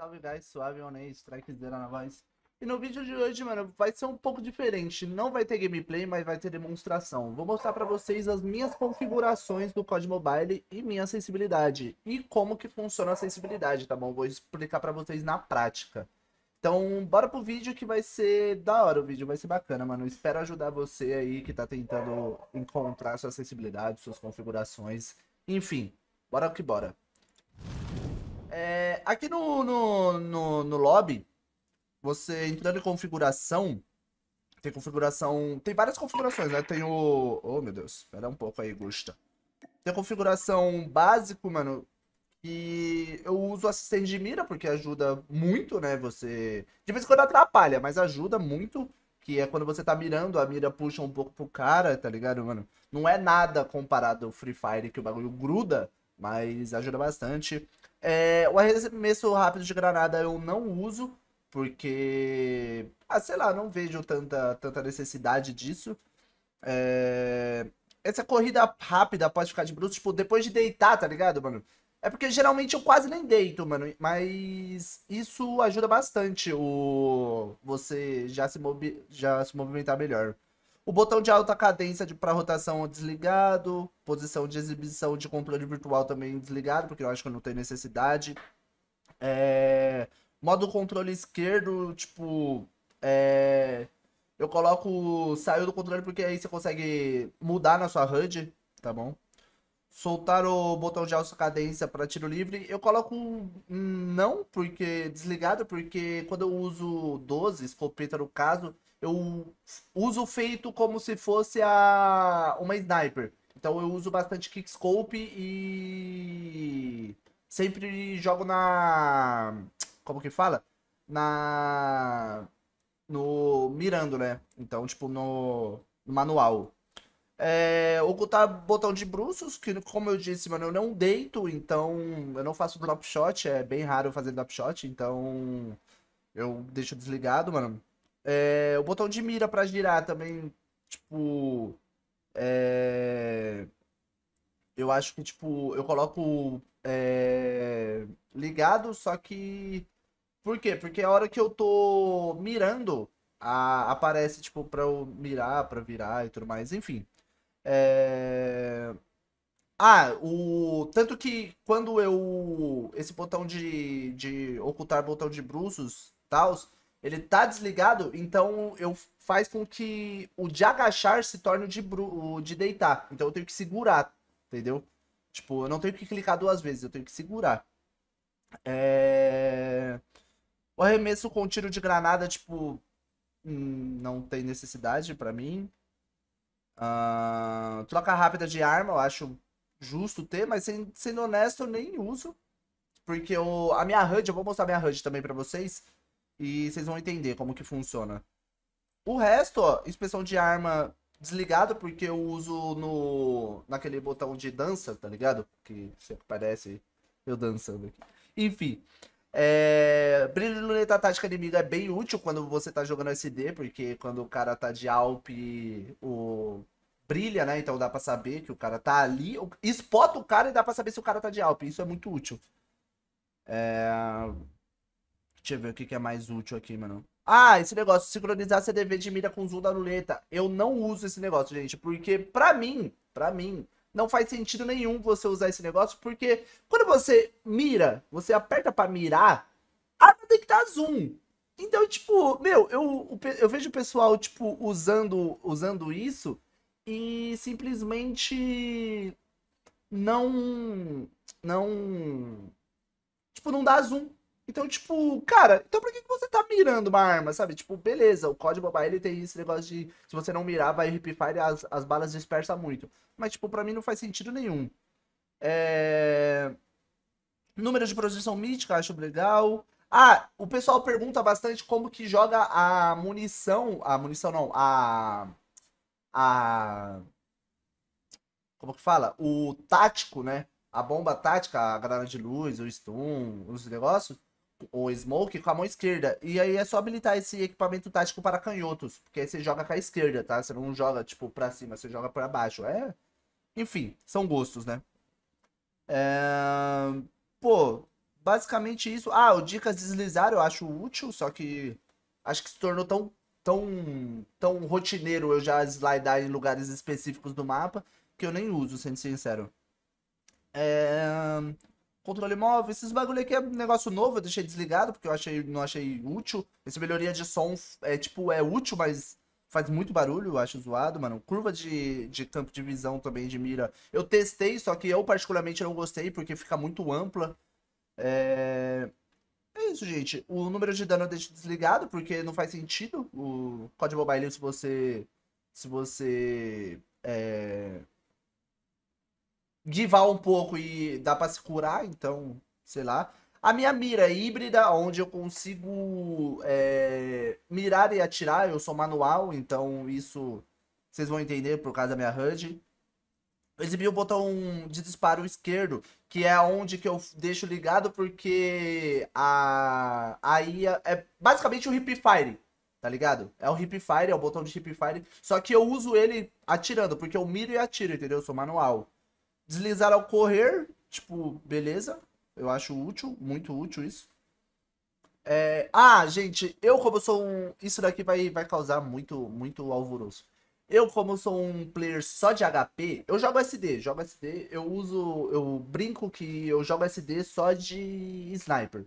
Salve, guys, suave, Onei, Strike de na voz. E no vídeo de hoje, mano, vai ser um pouco diferente. Não vai ter gameplay, mas vai ter demonstração. Vou mostrar pra vocês as minhas configurações do COD Mobile e minha sensibilidade. E como que funciona a sensibilidade, tá bom? Vou explicar pra vocês na prática. Então, bora pro vídeo que vai ser da hora o vídeo, vai ser bacana, mano. Espero ajudar você aí que tá tentando encontrar sua sensibilidade, suas configurações. Enfim, bora que bora. É, aqui no, no, no, no lobby, você entrando em configuração, tem configuração. Tem várias configurações, né? Tem o. Oh, meu Deus, espera um pouco aí, Gusta. Tem a configuração básico, mano. E eu uso assistente de mira, porque ajuda muito, né? Você. De vez em quando atrapalha, mas ajuda muito. Que é quando você tá mirando, a mira puxa um pouco pro cara, tá ligado, mano? Não é nada comparado ao Free Fire, que o bagulho gruda, mas ajuda bastante. É, o arremesso rápido de granada eu não uso, porque, ah, sei lá, não vejo tanta, tanta necessidade disso. É, essa corrida rápida pode ficar de bruto, tipo, depois de deitar, tá ligado, mano? É porque geralmente eu quase nem deito, mano. Mas isso ajuda bastante o você já se, movi... já se movimentar melhor. O botão de alta cadência para rotação desligado, posição de exibição de controle virtual também desligado, porque eu acho que eu não tenho necessidade. É... Modo controle esquerdo, tipo, é... eu coloco saiu do controle porque aí você consegue mudar na sua HUD, tá bom? Soltar o botão de alta cadência para tiro livre, eu coloco não, porque desligado, porque quando eu uso 12, escopeta no caso, eu uso feito como se fosse a uma sniper. Então eu uso bastante kickscope e sempre jogo na como que fala? Na no mirando, né? Então, tipo no, no manual. É, ocultar botão de bruços, que como eu disse, mano, eu não deito, então eu não faço drop shot, é bem raro fazer drop shot, então eu deixo desligado, mano. É, o botão de mira para girar também, tipo. É, eu acho que, tipo, eu coloco é, ligado, só que. Por quê? Porque a hora que eu tô mirando, a, aparece, tipo, pra eu mirar, pra virar e tudo mais, enfim. É... Ah, o. Tanto que quando eu. Esse botão de, de ocultar botão de bruços, tals, ele tá desligado, então eu faz com que o de agachar se torne o de, o de deitar. Então eu tenho que segurar, entendeu? Tipo, eu não tenho que clicar duas vezes, eu tenho que segurar. É... O arremesso com tiro de granada, tipo, hum, não tem necessidade para mim. Uh, troca rápida de arma, eu acho justo ter, mas sendo honesto, eu nem uso. Porque eu, a minha HUD, eu vou mostrar a minha HUD também para vocês. E vocês vão entender como que funciona. O resto, ó, inspeção de arma desligado, porque eu uso no naquele botão de dança, tá ligado? Que sempre parece eu dançando aqui. Enfim. É... Brilho luneta tática inimiga é bem útil quando você tá jogando SD, porque quando o cara tá de Alp, o brilha, né? Então dá pra saber que o cara tá ali. Espota o cara e dá pra saber se o cara tá de Alp. Isso é muito útil. É... Deixa eu ver o que, que é mais útil aqui, mano. Ah, esse negócio, sincronizar CDV de mira com zoom da luneta. Eu não uso esse negócio, gente, porque pra mim, pra mim, não faz sentido nenhum você usar esse negócio, porque quando você mira, você aperta pra mirar, a arma tem que dar tá zoom. Então, tipo, meu, eu, eu vejo o pessoal, tipo, usando, usando isso e simplesmente não. Não. Tipo, não dá zoom. Então, tipo, cara, então por que você tá mirando uma arma, sabe? Tipo, beleza, o código mobile ele tem esse negócio de se você não mirar, vai rip fire, as, as balas dispersam muito. Mas, tipo, pra mim não faz sentido nenhum. É... Número de produção mítica, acho legal. Ah, o pessoal pergunta bastante como que joga a munição. A munição não, a. A. Como que fala? O tático, né? A bomba tática, a granada de luz, o stun, os negócios o Smoke com a mão esquerda. E aí é só habilitar esse equipamento tático para canhotos, porque aí você joga com a esquerda, tá? Você não joga, tipo, pra cima, você joga pra baixo. É... Enfim, são gostos, né? É... Pô, basicamente isso. Ah, o Dicas Deslizar eu acho útil, só que acho que se tornou tão, tão, tão rotineiro eu já slidar em lugares específicos do mapa que eu nem uso, sendo sincero. É controle móvel, esses bagulho aqui é negócio novo, eu deixei desligado porque eu achei, não achei útil. Esse melhoria de som é tipo, é útil, mas faz muito barulho, eu acho zoado, mano. Curva de, de campo de visão também de mira. Eu testei, só que eu particularmente não gostei porque fica muito ampla. É... É isso, gente. O número de dano eu deixo desligado, porque não faz sentido. O código mobile, se você. Se você. É givar um pouco e dá pra se curar, então, sei lá. A minha mira é híbrida, onde eu consigo é, mirar e atirar, eu sou manual, então isso vocês vão entender por causa da minha HUD. Eu exibi o botão de disparo esquerdo, que é onde que eu deixo ligado, porque a, a IA é basicamente o um hip fire, tá ligado? É o hip fire, é o botão de hip fire, só que eu uso ele atirando, porque eu miro e atiro, entendeu? Eu sou manual. Deslizar ao correr, tipo, beleza. Eu acho útil, muito útil isso. É... Ah, gente, eu como sou um... Isso daqui vai, vai causar muito, muito alvoroço. Eu, como sou um player só de HP, eu jogo SD, jogo SD, eu uso, eu brinco que eu jogo SD só de sniper.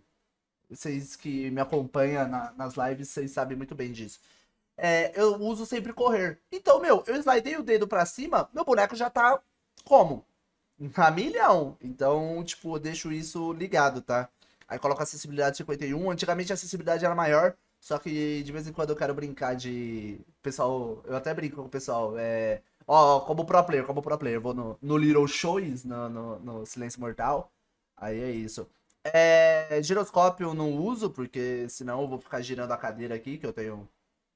Vocês que me acompanham na, nas lives, vocês sabem muito bem disso. É, eu uso sempre correr. Então, meu, eu slidei o dedo pra cima, meu boneco já tá como? a milhão. Então, tipo, eu deixo isso ligado, tá? Aí coloco acessibilidade 51. Antigamente a acessibilidade era maior, só que de vez em quando eu quero brincar de. Pessoal, eu até brinco com o pessoal. É. Ó, oh, como pro player, como pro player. vou no, no Little Shows, no, no, no Silêncio Mortal. Aí é isso. É, giroscópio eu não uso, porque senão eu vou ficar girando a cadeira aqui, que eu tenho.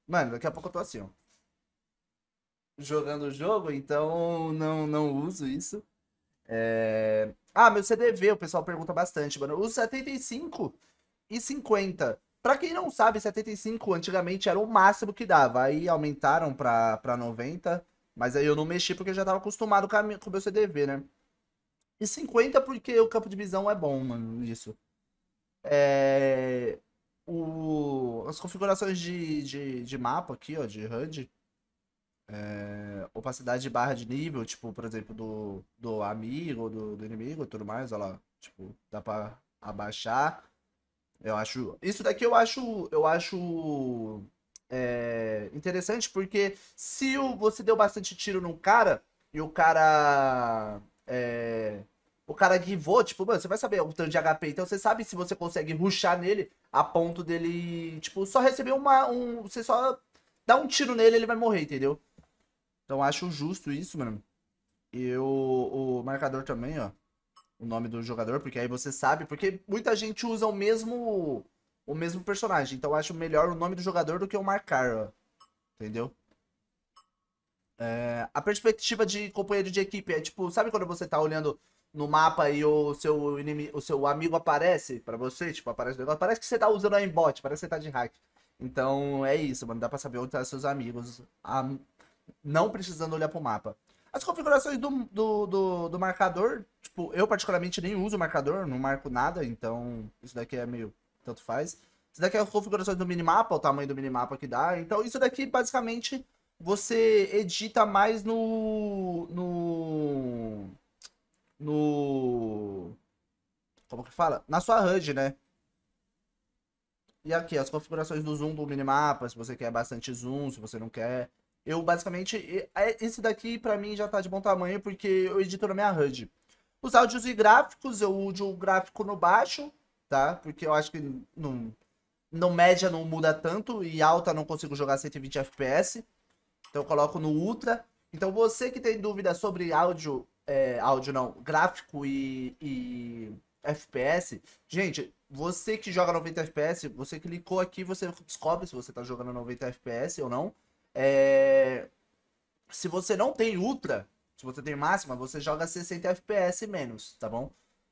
Mano, daqui a pouco eu tô assim, ó. Jogando o jogo, então não, não uso isso. É... Ah, meu CDV, o pessoal pergunta bastante, mano. Os 75 e 50. Pra quem não sabe, 75 antigamente era o máximo que dava. Aí aumentaram pra, pra 90. Mas aí eu não mexi porque eu já tava acostumado com, minha, com o meu CDV, né? E 50 porque o campo de visão é bom, mano, nisso. É... O... As configurações de, de, de mapa aqui, ó, de HUD, é, opacidade de barra de nível, tipo, por exemplo, do, do amigo, do, do inimigo e tudo mais, olha lá, tipo, dá pra abaixar. Eu acho. Isso daqui eu acho. Eu acho. É, interessante porque se o, você deu bastante tiro num cara e o cara. É, o cara guivou, tipo, mano, você vai saber o tanto de HP, então você sabe se você consegue ruxar nele a ponto dele, tipo, só receber uma. Um, você só dá um tiro nele, ele vai morrer, entendeu? Então acho justo isso, mano. E o, o marcador também, ó. O nome do jogador, porque aí você sabe. Porque muita gente usa o mesmo o mesmo personagem. Então acho melhor o nome do jogador do que o marcar, ó. Entendeu? É, a perspectiva de companheiro de equipe é tipo, sabe quando você tá olhando no mapa e o seu inimigo, o seu amigo aparece para você, tipo, aparece o negócio, parece que você tá usando a embote. parece que você tá de hack. Então é isso, mano. Dá pra saber onde tá seus amigos. A... Ah, não precisando olhar pro mapa. As configurações do, do, do, do marcador, tipo, eu particularmente nem uso marcador, não marco nada, então isso daqui é meio tanto faz. Isso daqui é as configurações do minimapa, o tamanho do minimapa que dá. Então isso daqui basicamente você edita mais no. no. no. como que fala? Na sua HUD, né? E aqui, as configurações do zoom do minimapa, se você quer bastante zoom, se você não quer. Eu, basicamente, é, esse daqui, pra mim, já tá de bom tamanho, porque eu edito na minha HUD. Os áudios e gráficos, eu uso o gráfico no baixo, tá? Porque eu acho que não, no média não muda tanto e alta não consigo jogar 120 FPS. Então eu coloco no ultra. Então você que tem dúvida sobre áudio, é, áudio não, gráfico e, e FPS, gente, você que joga 90 FPS, você clicou aqui, você descobre se você está jogando 90 FPS ou não. É... Se você não tem ultra, se você tem máxima, você joga 60 FPS menos, tá bom?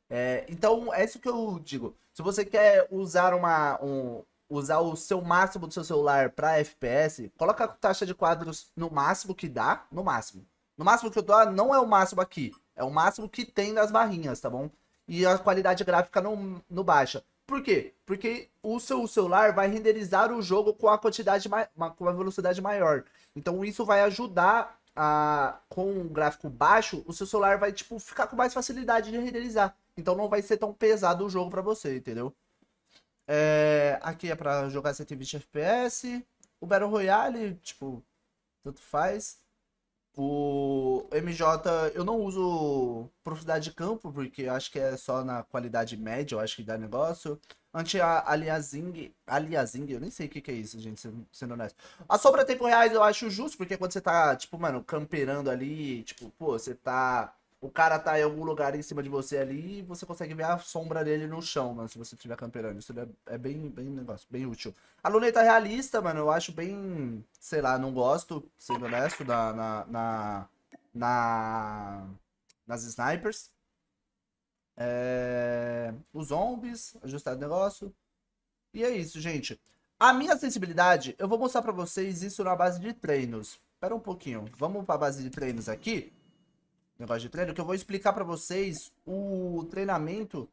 É... Então, é isso que eu digo. Se você quer usar uma... Um... Usar o seu máximo do seu celular para FPS, coloca a taxa de quadros no máximo que dá, no máximo. No máximo que eu dou ah, não é o máximo aqui, é o máximo que tem nas barrinhas, tá bom? e a qualidade gráfica não, não baixa. Por quê? Porque o seu celular vai renderizar o jogo com a quantidade com a velocidade maior. Então isso vai ajudar a com um gráfico baixo, o seu celular vai tipo ficar com mais facilidade de renderizar. Então não vai ser tão pesado o jogo para você, entendeu? É, aqui é para jogar 120 FPS. O Battle Royale, tipo, tanto faz. O MJ, eu não uso profundidade de campo, porque eu acho que é só na qualidade média, eu acho que dá negócio. Anti-aliasing, aliasing, eu nem sei o que, que é isso, gente, sendo honesto. A sobra tempo reais eu acho justo, porque quando você tá, tipo, mano, camperando ali, tipo, pô, você tá o cara tá em algum lugar em cima de você ali e você consegue ver a sombra dele no chão, mano, se você estiver camperando. Isso é, é, bem, bem negócio, bem útil. A luneta realista, mano, eu acho bem. Sei lá, não gosto, sendo honesto, na, na, na. Nas snipers. É... Os zombies, ajustar o negócio. E é isso, gente. A minha sensibilidade, eu vou mostrar pra vocês isso na base de treinos. Espera um pouquinho. Vamos pra base de treinos aqui negócio de treino, que eu vou explicar para vocês o treinamento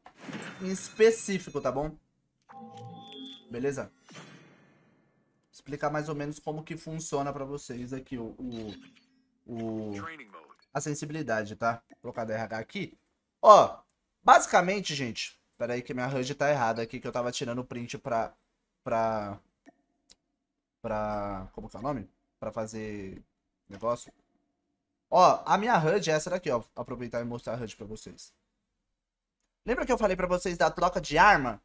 em específico, tá bom? Beleza? Explicar mais ou menos como que funciona para vocês aqui o, o, o, a sensibilidade, tá? Vou colocar DRH aqui. Ó, basicamente, gente, peraí que minha HUD tá errada aqui, que eu tava tirando o print pra, pra, pra, como que é o nome? Pra fazer negócio. Ó, a minha HUD é essa daqui, ó. Aproveitar e mostrar a HUD pra vocês. Lembra que eu falei pra vocês da troca de arma?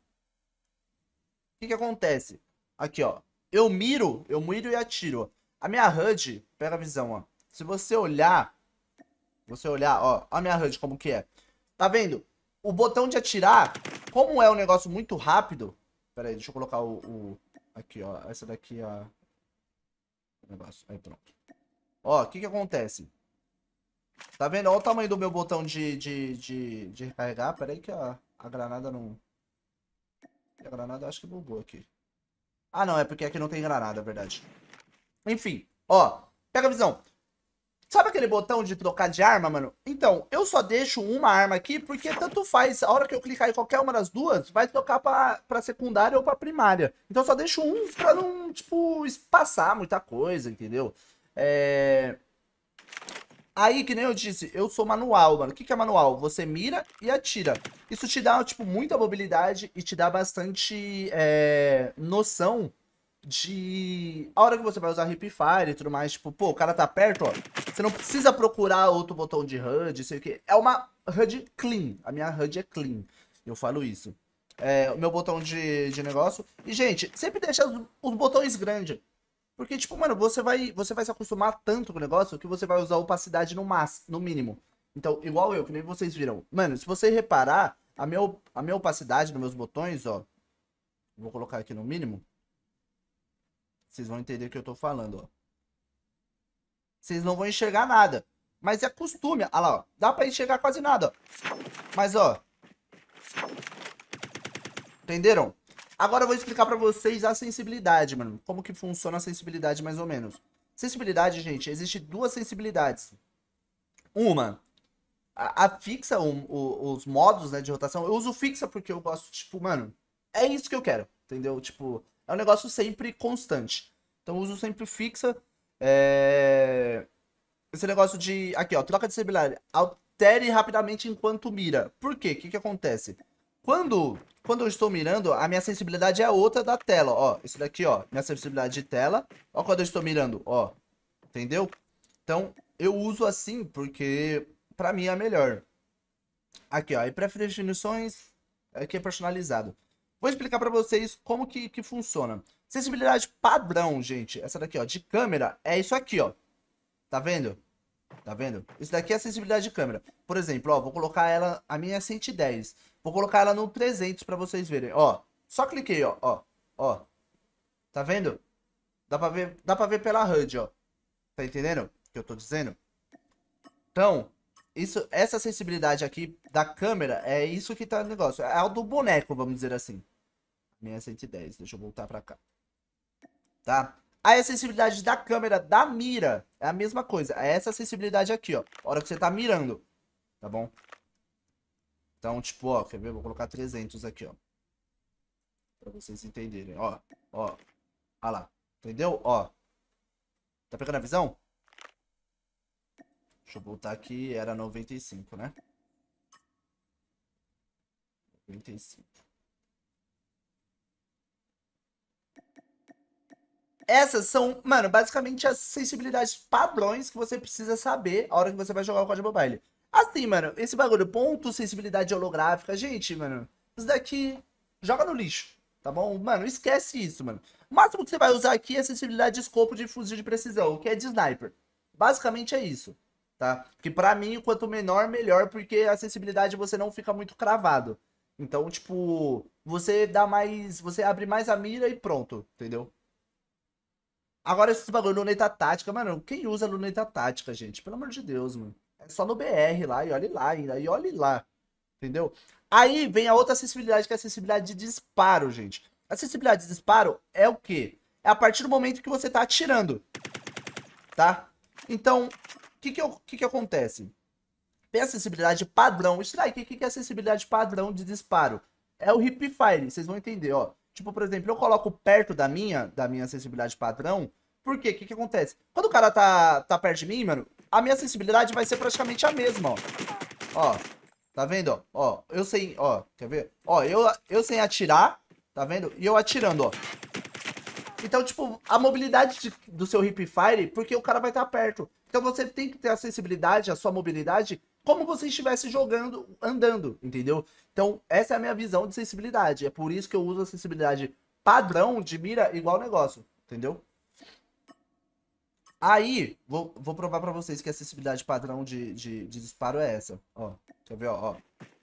O que que acontece? Aqui, ó. Eu miro, eu miro e atiro. A minha HUD, pega a visão, ó. Se você olhar, você olhar, ó, a minha HUD como que é. Tá vendo? O botão de atirar, como é um negócio muito rápido... Pera aí, deixa eu colocar o... o... Aqui, ó. Essa daqui, ó. O negócio. Aí, pronto. Ó, o que que acontece? Tá vendo? Olha o tamanho do meu botão de, de, de, de recarregar. Pera aí que a, a granada não... A granada acho que bugou aqui. Ah, não. É porque aqui não tem granada, é verdade. Enfim. Ó. Pega a visão. Sabe aquele botão de trocar de arma, mano? Então, eu só deixo uma arma aqui porque tanto faz. A hora que eu clicar em qualquer uma das duas, vai trocar pra, pra secundária ou pra primária. Então, só deixo um pra não, tipo, espaçar muita coisa, entendeu? É... Aí, que nem eu disse, eu sou manual, mano. O que, que é manual? Você mira e atira. Isso te dá, tipo, muita mobilidade e te dá bastante é, noção de... A hora que você vai usar hipfire Fire e tudo mais, tipo, pô, o cara tá perto, ó. Você não precisa procurar outro botão de HUD, sei o quê. É uma HUD clean. A minha HUD é clean. Eu falo isso. É, o meu botão de, de negócio. E, gente, sempre deixa os, os botões grandes. Porque, tipo, mano, você vai, você vai se acostumar tanto com o negócio que você vai usar opacidade no, mas, no mínimo. Então, igual eu, que nem vocês viram. Mano, se você reparar, a minha, a minha opacidade nos meus botões, ó. Vou colocar aqui no mínimo. Vocês vão entender o que eu tô falando, ó. Vocês não vão enxergar nada. Mas é costume. Olha lá, ó. Dá pra enxergar quase nada, ó. Mas, ó. Entenderam? Agora eu vou explicar para vocês a sensibilidade, mano. Como que funciona a sensibilidade mais ou menos. Sensibilidade, gente, existe duas sensibilidades. Uma, a, a fixa, um, o, os modos né, de rotação. Eu uso fixa porque eu gosto, tipo, mano, é isso que eu quero, entendeu? Tipo, é um negócio sempre constante. Então eu uso sempre fixa. É... Esse negócio de. Aqui, ó, troca de sensibilidade. Altere rapidamente enquanto mira. Por quê? O que, que acontece? Quando, quando eu estou mirando, a minha sensibilidade é outra da tela, ó. Isso daqui, ó, minha sensibilidade de tela. Ó quando eu estou mirando, ó. Entendeu? Então, eu uso assim porque pra mim é melhor. Aqui, ó, e pré-definições, aqui é personalizado. Vou explicar para vocês como que, que funciona. Sensibilidade padrão, gente. Essa daqui, ó, de câmera, é isso aqui, ó. Tá vendo? Tá vendo? Isso daqui é a sensibilidade de câmera. Por exemplo, ó, vou colocar ela, a minha é 110. Vou colocar ela no 300 para vocês verem. Ó, só cliquei, ó, ó, ó. Tá vendo? Dá pra ver, dá para ver pela HUD, ó. Tá entendendo o que eu tô dizendo? Então, isso, essa sensibilidade aqui da câmera é isso que tá no negócio. É o do boneco, vamos dizer assim. Minha 110, deixa eu voltar pra cá. Tá? A sensibilidade da câmera, da mira, é a mesma coisa. É essa sensibilidade aqui, ó. A hora que você tá mirando, tá bom? Então, tipo, ó, quer ver? Vou colocar 300 aqui, ó. Pra vocês entenderem, ó, ó. Ah lá, entendeu? Ó. Tá pegando a visão? Deixa eu voltar aqui, era 95, né? 95. Essas são, mano, basicamente as sensibilidades padrões que você precisa saber a hora que você vai jogar o código mobile. Assim, mano, esse bagulho, ponto, sensibilidade holográfica, gente, mano, isso daqui joga no lixo, tá bom? Mano, esquece isso, mano. O máximo que você vai usar aqui é sensibilidade de escopo de fuzil de precisão, o que é de sniper. Basicamente é isso, tá? Porque pra mim, quanto menor, melhor, porque a sensibilidade você não fica muito cravado. Então, tipo, você dá mais. Você abre mais a mira e pronto, entendeu? Agora esses bagulho, luneta tática, mano, quem usa luneta tática, gente? Pelo amor de Deus, mano. É só no BR lá, e olhe lá ainda, e olhe lá. Entendeu? Aí vem a outra acessibilidade, que é a acessibilidade de disparo, gente. A acessibilidade de disparo é o quê? É a partir do momento que você tá atirando. Tá? Então, o que que, que que acontece? Tem acessibilidade padrão. Strike, o que, que é acessibilidade padrão de disparo? É o hip fire, vocês vão entender, ó. Tipo, por exemplo, eu coloco perto da minha, da minha acessibilidade padrão, quê? o que, que acontece? Quando o cara tá, tá perto de mim, mano, a minha sensibilidade vai ser praticamente a mesma, ó. Ó, tá vendo? Ó, eu sei, ó, quer ver? Ó, eu, eu sem atirar, tá vendo? E eu atirando, ó. Então, tipo, a mobilidade de, do seu hip fire, porque o cara vai estar tá perto. Então você tem que ter a sensibilidade, a sua mobilidade, como você estivesse jogando, andando, entendeu? Então, essa é a minha visão de sensibilidade. É por isso que eu uso a sensibilidade padrão de mira igual negócio, entendeu? Aí, vou, vou provar pra vocês que a acessibilidade padrão de, de, de disparo é essa. Ó, deixa eu ver, ó, ó.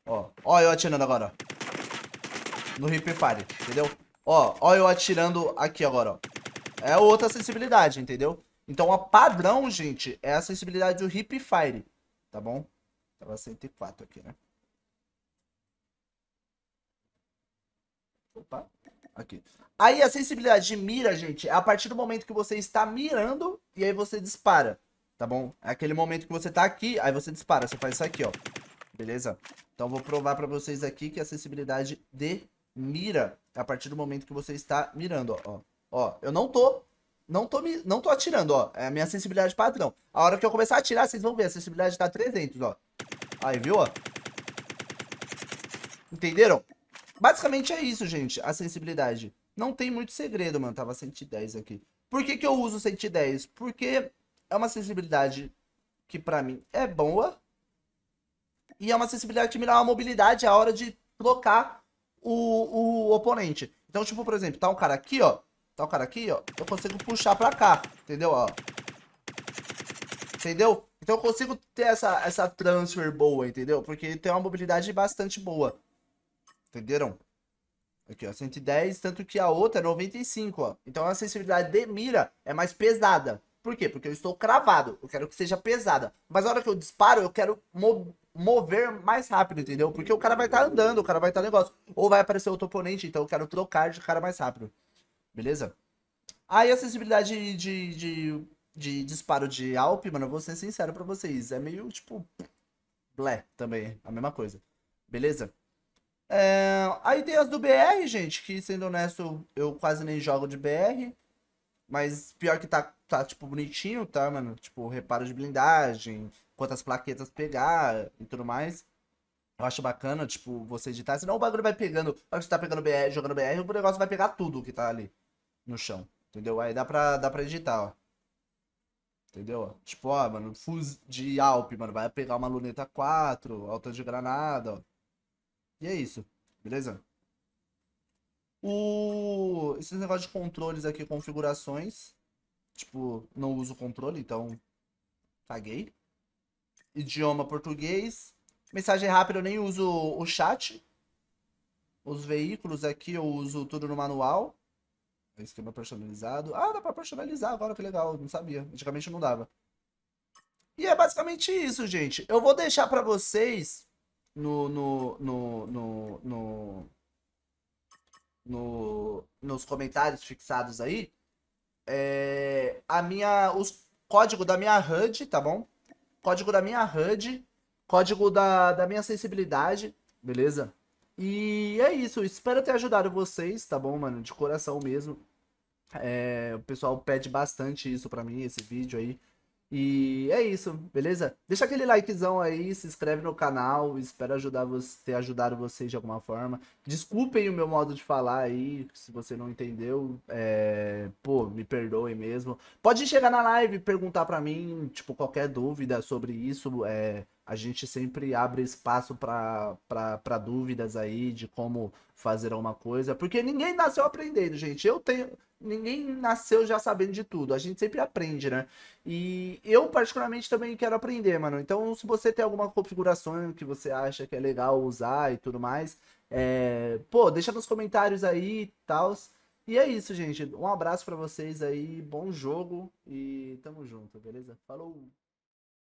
Ó, ó eu atirando agora, ó. No Hip Fire, entendeu? Ó, ó eu atirando aqui agora, ó. É outra acessibilidade, entendeu? Então, a padrão, gente, é a acessibilidade do Hip Fire, tá bom? Tava 104 aqui, né? Aqui. Aí a sensibilidade de mira, gente, é a partir do momento que você está mirando e aí você dispara, tá bom? É aquele momento que você tá aqui, aí você dispara, você faz isso aqui, ó. Beleza? Então vou provar pra vocês aqui que a sensibilidade de mira é a partir do momento que você está mirando, ó. Ó, eu não tô, não tô, me, não tô atirando, ó. É a minha sensibilidade padrão. A hora que eu começar a atirar, vocês vão ver, a sensibilidade tá 300, ó. Aí, viu, ó? Entenderam? Basicamente é isso, gente, a sensibilidade. Não tem muito segredo, mano. Tava 110 aqui. Por que, que eu uso 110? Porque é uma sensibilidade que para mim é boa. E é uma sensibilidade que me dá uma mobilidade a hora de trocar o, o oponente. Então, tipo, por exemplo, tá um cara aqui, ó. Tá um cara aqui, ó. Eu consigo puxar pra cá, entendeu? Ó. Entendeu? Então eu consigo ter essa, essa transfer boa, entendeu? Porque tem uma mobilidade bastante boa. Entenderam? Aqui, ó, 110, tanto que a outra é 95, ó. Então a sensibilidade de mira é mais pesada. Por quê? Porque eu estou cravado, eu quero que seja pesada. Mas na hora que eu disparo, eu quero mo mover mais rápido, entendeu? Porque o cara vai estar tá andando, o cara vai estar tá negócio. Ou vai aparecer outro oponente, então eu quero trocar de cara mais rápido. Beleza? Aí ah, a sensibilidade de, de, de, de, disparo de Alp, mano, eu vou ser sincero pra vocês. É meio, tipo, blé também, a mesma coisa. Beleza? É... Aí tem as do BR, gente, que sendo honesto, eu quase nem jogo de BR. Mas pior que tá, tá tipo, bonitinho, tá, mano? Tipo, reparo de blindagem, quantas plaquetas pegar e tudo mais. Eu acho bacana, tipo, você editar, senão o bagulho vai pegando. Aí você tá pegando BR, jogando BR, o negócio vai pegar tudo que tá ali no chão. Entendeu? Aí dá pra, dá pra editar, ó. Entendeu? Tipo, ó, mano, fuz de Alp, mano, vai pegar uma luneta 4, alta de granada, ó. E é isso, beleza? O... Esses negócios de controles aqui, configurações. Tipo, não uso controle, então caguei. Tá Idioma português. Mensagem rápida eu nem uso o chat. Os veículos aqui eu uso tudo no manual. É esquema personalizado. Ah, dá pra personalizar agora, que legal. Não sabia. Antigamente não dava. E é basicamente isso, gente. Eu vou deixar pra vocês no, no, no, no, no, no nos comentários fixados aí é, a minha, os código da minha HUD, tá bom? Código da minha HUD, código da, da minha sensibilidade, beleza? E é isso, espero ter ajudado vocês, tá bom, mano? De coração mesmo. É, o pessoal pede bastante isso pra mim, esse vídeo aí. E é isso, beleza? Deixa aquele likezão aí, se inscreve no canal, espero ajudar você, ter ajudado vocês de alguma forma. Desculpem o meu modo de falar aí, se você não entendeu, é... pô, me perdoe mesmo. Pode chegar na live e perguntar para mim, tipo, qualquer dúvida sobre isso, é a gente sempre abre espaço para dúvidas aí de como fazer alguma coisa, porque ninguém nasceu aprendendo, gente. Eu tenho. Ninguém nasceu já sabendo de tudo, a gente sempre aprende, né? E eu, particularmente, também quero aprender, mano. Então, se você tem alguma configuração que você acha que é legal usar e tudo mais, é... pô, deixa nos comentários aí e tal. E é isso, gente. Um abraço para vocês aí, bom jogo e tamo junto, beleza? Falou!